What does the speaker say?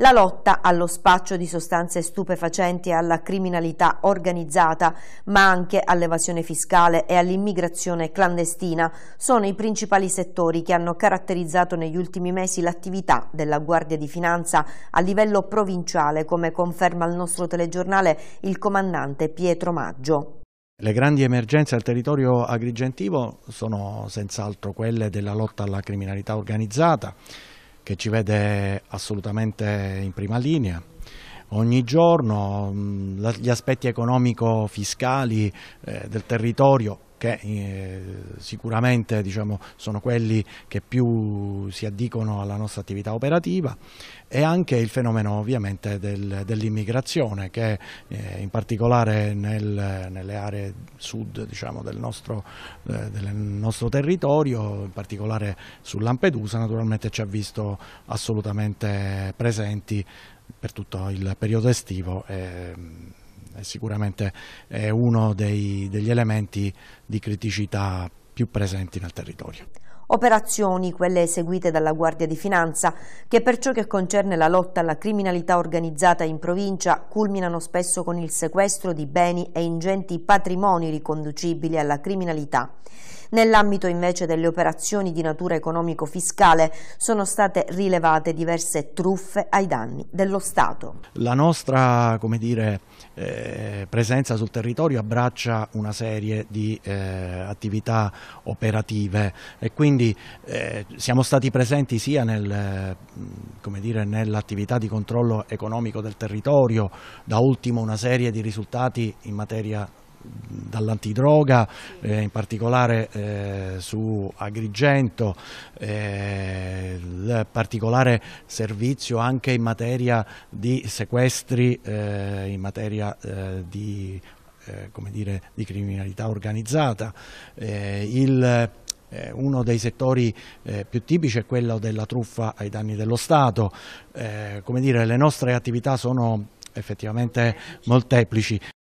La lotta allo spaccio di sostanze stupefacenti e alla criminalità organizzata, ma anche all'evasione fiscale e all'immigrazione clandestina, sono i principali settori che hanno caratterizzato negli ultimi mesi l'attività della Guardia di Finanza a livello provinciale, come conferma il nostro telegiornale il comandante Pietro Maggio. Le grandi emergenze al territorio agrigentivo sono senz'altro quelle della lotta alla criminalità organizzata, che ci vede assolutamente in prima linea. Ogni giorno mm, gli aspetti economico-fiscali eh, del territorio che eh, sicuramente diciamo, sono quelli che più si addicono alla nostra attività operativa e anche il fenomeno ovviamente del, dell'immigrazione che eh, in particolare nel, nelle aree sud diciamo, del, nostro, eh, del, nostro, territorio, in particolare su Lampedusa naturalmente ci ha visto assolutamente presenti per tutto il periodo estivo. E, ehm, sicuramente è uno dei, degli elementi di criticità più presenti nel territorio. Operazioni, quelle eseguite dalla Guardia di Finanza, che per ciò che concerne la lotta alla criminalità organizzata in provincia culminano spesso con il sequestro di beni e ingenti patrimoni riconducibili alla criminalità. Nell'ambito invece delle operazioni di natura economico-fiscale sono state rilevate diverse truffe ai danni dello Stato. La nostra dire, eh, presenza sul territorio abbraccia una serie di eh, attività operative e quindi eh, siamo stati presenti sia nel, nell'attività di controllo economico del territorio, da ultimo una serie di risultati in materia dall'antidroga, eh, in particolare eh, su Agrigento, eh, il particolare servizio anche in materia di sequestri, eh, in materia eh, di, eh, dire, di, criminalità organizzata. Il, uno dei settori più tipici è quello della truffa ai danni dello Stato. come dire, le nostre attività sono effettivamente molteplici.